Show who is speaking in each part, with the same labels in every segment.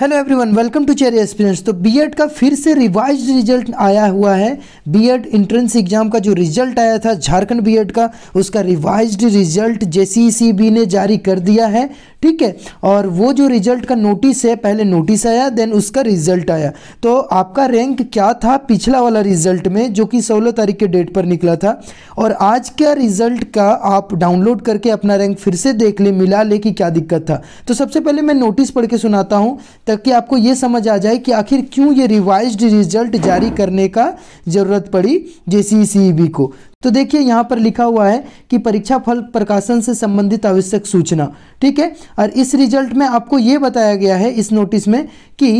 Speaker 1: hello everyone welcome to cherry experience तो B Ed e का फिर से रिवाइज रिजल्ट आया हुआ है बीएड एंट्रेंस एग्जाम का जो रिजल्ट आया था झारखंड बीएड e का उसका रिवाइज्ड रिजल्ट जेसीसीबी ने जारी कर दिया है ठीक है और वो जो रिजल्ट का नोटिस है पहले नोटिस आया देन उसका रिजल्ट आया तो आपका रैंक क्या था पिछला वाला रिजल्ट में जो कि सोलह तारीख के डेट पर निकला था और आज का रिजल्ट का आप डाउनलोड करके अपना रैंक फिर से देख ले मिला ले कि क्या दिक्कत था तो सबसे पहले मैं नोटिस पढ़ के सुनाता हूँ ताकि आपको ये समझ आ जाए कि आखिर क्यों ये रिवाइज रिजल्ट जारी करने का ज़रूरत पड़ी जे को तो देखिए यहाँ पर लिखा हुआ है कि परीक्षा फल प्रकाशन से संबंधित आवश्यक सूचना ठीक है और इस रिजल्ट में आपको ये बताया गया है इस नोटिस में कि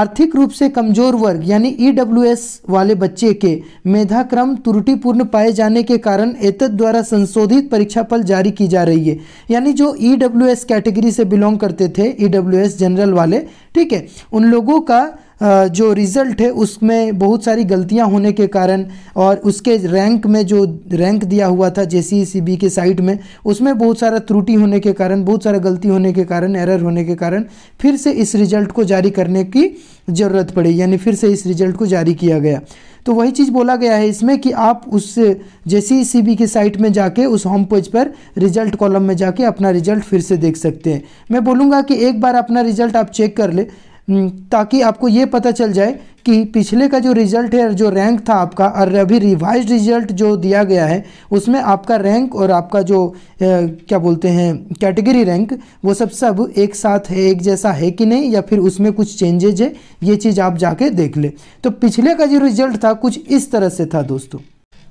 Speaker 1: आर्थिक रूप से कमजोर वर्ग यानी ई e वाले बच्चे के मेधाक्रम त्रुटिपूर्ण पाए जाने के कारण एतद द्वारा संशोधित परीक्षा फल जारी की जा रही है यानी जो ई e कैटेगरी से बिलोंग करते थे ई e जनरल वाले ठीक है उन लोगों का जो रिज़ल्ट है उसमें बहुत सारी गलतियां होने के कारण और उसके रैंक में जो रैंक दिया हुआ था जे सी के साइट में उसमें बहुत सारा त्रुटि होने के कारण बहुत सारा गलती होने के कारण एरर होने के कारण फिर से इस रिज़ल्ट को जारी करने की ज़रूरत पड़ी यानी फिर से इस रिज़ल्ट को जारी किया गया तो वही चीज़ बोला गया है इसमें कि आप उस जे सी बी के साइट में जाके उस होम पेज पर रिजल्ट कॉलम में जाके अपना रिजल्ट फिर से देख सकते हैं मैं बोलूँगा कि एक बार अपना रिजल्ट आप चेक कर ले हम्म, ताकि आपको ये पता चल जाए कि पिछले का जो रिजल्ट है जो रैंक था आपका और अभी रिवाइज रिजल्ट जो दिया गया है उसमें आपका रैंक और आपका जो ए, क्या बोलते हैं कैटेगरी रैंक वो सब सब एक साथ है एक जैसा है कि नहीं या फिर उसमें कुछ चेंजेज है ये चीज़ आप जाके देख ले तो पिछले का जो रिजल्ट था कुछ इस तरह से था दोस्तों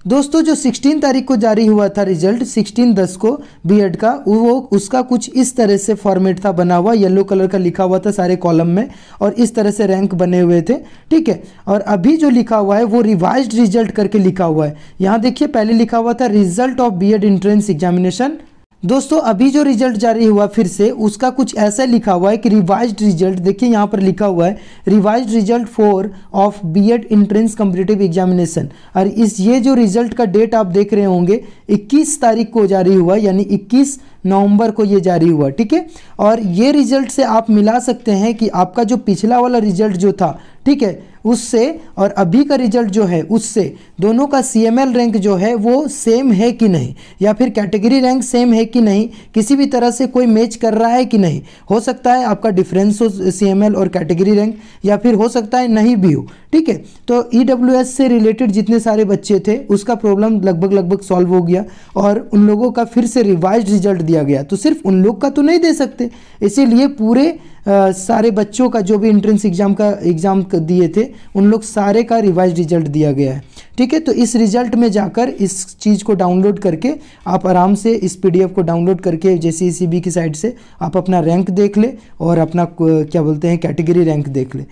Speaker 1: दोस्तों जो 16 तारीख को जारी हुआ था रिजल्ट 16 दस को बीएड का वो उसका कुछ इस तरह से फॉर्मेट था बना हुआ येलो कलर का लिखा हुआ था सारे कॉलम में और इस तरह से रैंक बने हुए थे ठीक है और अभी जो लिखा हुआ है वो रिवाइज रिजल्ट करके लिखा हुआ है यहाँ देखिए पहले लिखा हुआ था result of B Ed examination दोस्तों अभी जो रिजल्ट जारी हुआ फिर से उसका कुछ ऐसा लिखा हुआ है कि रिवाइज रिजल्ट देखिए यहाँ पर लिखा हुआ है revise result for of B Ed entrance competitive examination और इस ये जो रिजल्ट का डेट आप देख रहे होंगे 21 तारीख को जारी हुआ यानी 21 नवंबर को ये जारी हुआ ठीक है और ये रिजल्ट से आप मिला सकते हैं कि आपका जो पिछला वाला रिजल्ट जो था ठीक है उससे और अभी का रिजल्ट जो है उससे दोनों का सी रैंक जो है वो सेम है कि नहीं या फिर कैटेगरी रैंक सेम है कि नहीं किसी भी तरह से कोई मैच कर रहा है कि नहीं हो सकता है आपका डिफरेंस हो सी और कैटेगरी रैंक या फिर हो सकता है नहीं भी हो ठीक है तो ई e से रिलेटेड जितने सारे बच्चे थे उसका प्रॉब्लम लगभग लगभग सॉल्व हो गया और उन लोगों का फिर से रिवाइज रिजल्ट दिया गया तो सिर्फ उन लोग का तो नहीं दे सकते इसीलिए पूरे आ, सारे बच्चों का जो भी एंट्रेंस एग्ज़ाम का एग्ज़ाम दिए थे उन लोग सारे का रिवाइज रिजल्ट दिया गया है ठीक है तो इस रिजल्ट में जाकर इस चीज़ को डाउनलोड करके आप आराम से इस पी को डाउनलोड करके जैसे ई की साइड से आप अपना रैंक देख ले और अपना क्या बोलते हैं कैटेगरी रैंक देख ले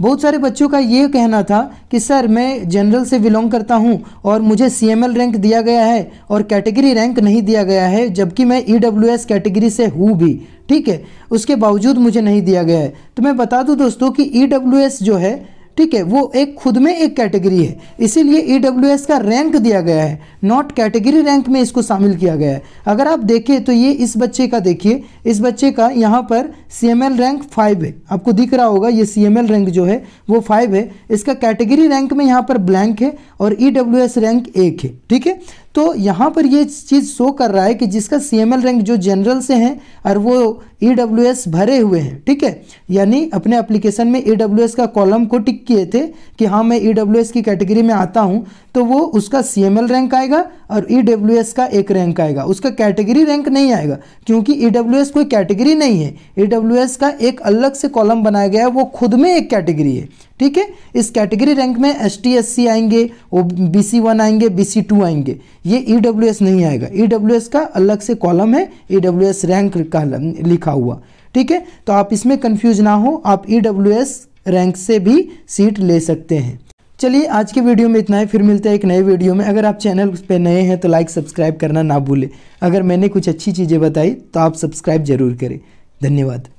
Speaker 1: बहुत सारे बच्चों का ये कहना था कि सर मैं जनरल से बिलोंग करता हूँ और मुझे सी रैंक दिया गया है और कैटेगरी रैंक नहीं दिया गया है जबकि मैं ई e कैटेगरी से हूँ भी ठीक है उसके बावजूद मुझे नहीं दिया गया है तो मैं बता दूँ दोस्तों कि ई e जो है ठीक है वो एक खुद में एक कैटेगरी है इसीलिए ई e का रैंक दिया गया है नॉट कैटेगरी रैंक में इसको शामिल किया गया है अगर आप देखें तो ये इस बच्चे का देखिए इस बच्चे का यहाँ पर सी रैंक फाइव है आपको दिख रहा होगा ये सी रैंक जो है वो फाइव है इसका कैटेगरी रैंक में यहाँ पर ब्लैंक है और ई e रैंक एक है ठीक है तो यहाँ पर ये चीज़ शो कर रहा है कि जिसका सी रैंक जो जनरल से है और वो ई e भरे हुए हैं ठीक है यानी अपने एप्लीकेशन में ई का कॉलम को टिक किए थे कि हाँ मैं ई e की कैटेगरी में आता हूँ तो वो उसका सी रैंक आएगा और ई e का एक रैंक आएगा उसका कैटेगरी रैंक नहीं आएगा क्योंकि ई e कोई कैटेगरी नहीं है ई का एक अलग से कॉलम बनाया गया है वो खुद में एक कैटेगरी है ठीक है इस कैटेगरी रैंक में एस टी एस सी आएंगे वो बी सी वन आएंगे बी सी टू आएंगे ये ई डब्ल्यू एस नहीं आएगा ई डब्ल्यू एस का अलग से कॉलम है ई डब्ल्यू एस रैंक का लिखा हुआ ठीक है तो आप इसमें कंफ्यूज ना हो आप ई डब्ल्यू एस रैंक से भी सीट ले सकते हैं चलिए आज के वीडियो में इतना है फिर मिलते हैं एक नए वीडियो में अगर आप चैनल पे नए हैं तो लाइक सब्सक्राइब करना ना भूलें अगर मैंने कुछ अच्छी चीज़ें बताई तो आप सब्सक्राइब जरूर करें धन्यवाद